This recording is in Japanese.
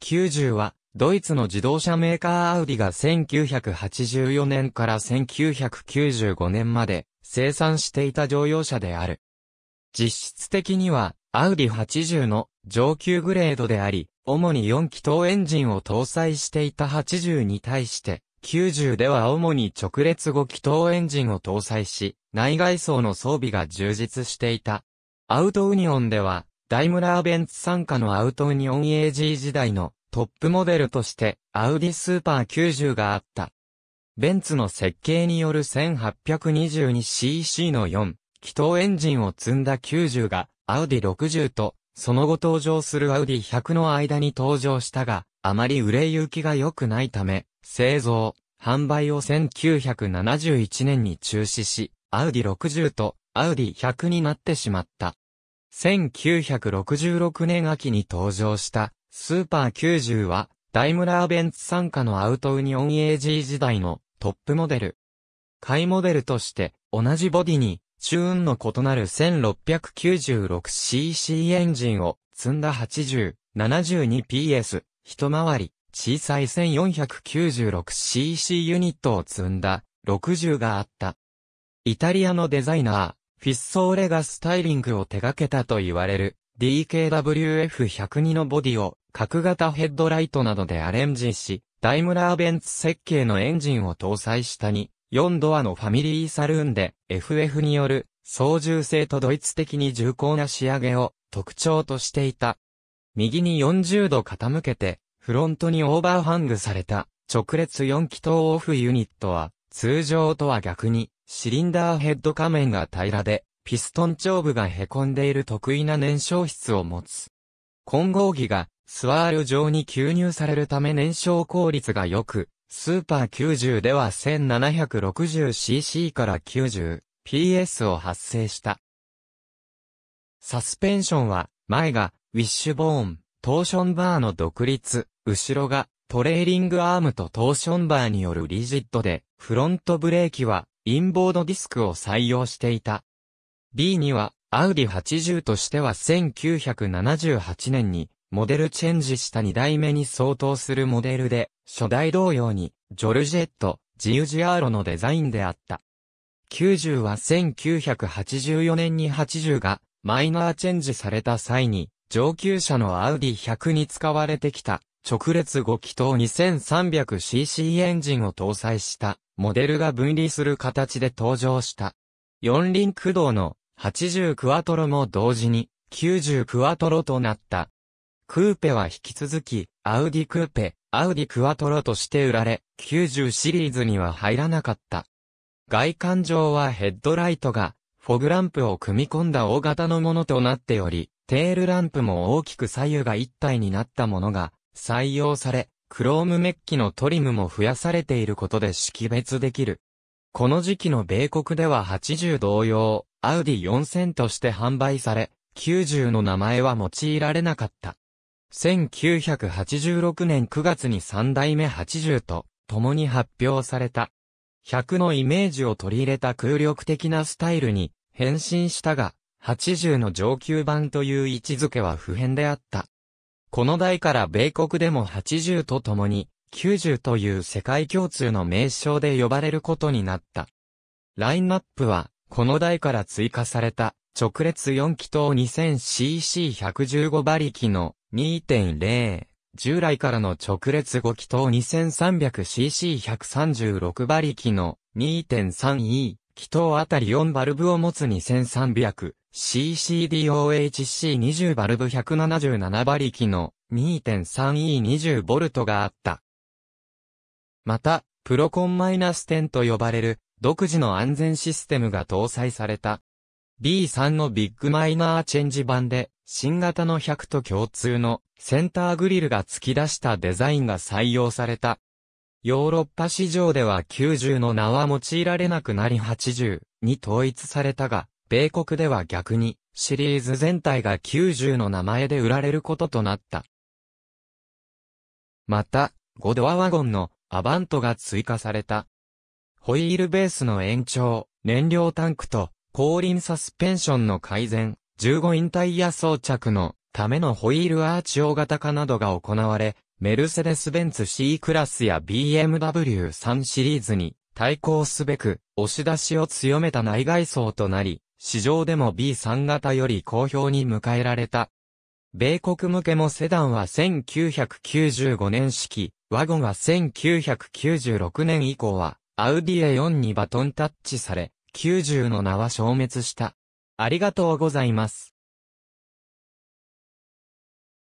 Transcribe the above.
90は、ドイツの自動車メーカーアウディが1984年から1995年まで生産していた乗用車である。実質的には、アウディ80の上級グレードであり、主に4気筒エンジンを搭載していた80に対して、90では主に直列5気筒エンジンを搭載し、内外装の装備が充実していた。アウトウニオンでは、ダイムラーベンツ参加のアウトウニオン AG 時代のトップモデルとしてアウディスーパー90があった。ベンツの設計による 1822cc の4気筒エンジンを積んだ90がアウディ60とその後登場するアウディ100の間に登場したが、あまり売れ行きが良くないため、製造、販売を1971年に中止し、アウディ60とアウディ100になってしまった。1966年秋に登場したスーパー90はダイムラーベンツ参加のアウトウニオン AG 時代のトップモデル。買いモデルとして同じボディにチューンの異なる 1696cc エンジンを積んだ80、72PS、一回り小さい 1496cc ユニットを積んだ60があった。イタリアのデザイナー、フィッソーレがスタイリングを手掛けたと言われる DKWF102 のボディを角型ヘッドライトなどでアレンジし、ダイムラーベンツ設計のエンジンを搭載したに、4ドアのファミリーサルーンで FF による操縦性とドイツ的に重厚な仕上げを特徴としていた。右に40度傾けてフロントにオーバーハングされた直列4気筒オフユニットは通常とは逆にシリンダーヘッド仮面が平らで、ピストン長部が凹んでいる得意な燃焼室を持つ。混合機がスワール状に吸入されるため燃焼効率が良く、スーパー90では 1760cc から 90ps を発生した。サスペンションは、前がウィッシュボーン、トーションバーの独立、後ろがトレーリングアームとトーションバーによるリジットで、フロントブレーキはインボードディスクを採用していた。B には、アウディ80としては1978年に、モデルチェンジした2代目に相当するモデルで、初代同様に、ジョルジェット、ジウジアーロのデザインであった。90は1984年に80が、マイナーチェンジされた際に、上級者のアウディ100に使われてきた、直列5気筒 2300cc エンジンを搭載したモデルが分離する形で登場した。四輪駆動の80クワトロも同時に90クワトロとなった。クーペは引き続き、アウディクーペ、アウディクワトロとして売られ、90シリーズには入らなかった。外観上はヘッドライトが、フォグランプを組み込んだ大型のものとなっており、テールランプも大きく左右が一体になったものが採用され、クロームメッキのトリムも増やされていることで識別できる。この時期の米国では80同様、アウディ4000として販売され、90の名前は用いられなかった。1986年9月に3代目80と共に発表された。100のイメージを取り入れた空力的なスタイルに変身したが、80の上級版という位置づけは不変であった。この代から米国でも80と共に、90という世界共通の名称で呼ばれることになった。ラインナップは、この代から追加された、直列4気筒 2000cc115 馬力の2.0、従来からの直列5気筒 2300cc136 馬力の 2.3E、気筒あたり4バルブを持つ2300、CCDOHC20 バルブ177馬力の 2.3E20V があった。また、プロコンマイナ -10 と呼ばれる独自の安全システムが搭載された。B3 のビッグマイナーチェンジ版で、新型の100と共通のセンターグリルが突き出したデザインが採用された。ヨーロッパ市場では90の名は用いられなくなり80に統一されたが、米国では逆に、シリーズ全体が90の名前で売られることとなった。また、5ドアワゴンのアバントが追加された。ホイールベースの延長、燃料タンクと後輪サスペンションの改善、15インタイヤ装着のためのホイールアーチ大型化などが行われ、メルセデス・ベンツ C クラスや BMW3 シリーズに対抗すべく押し出しを強めた内外装となり、市場でも B3 型より好評に迎えられた。米国向けもセダンは1995年式、ワゴンは1996年以降は、アウディエ4にバトンタッチされ、90の名は消滅した。ありがとうございます。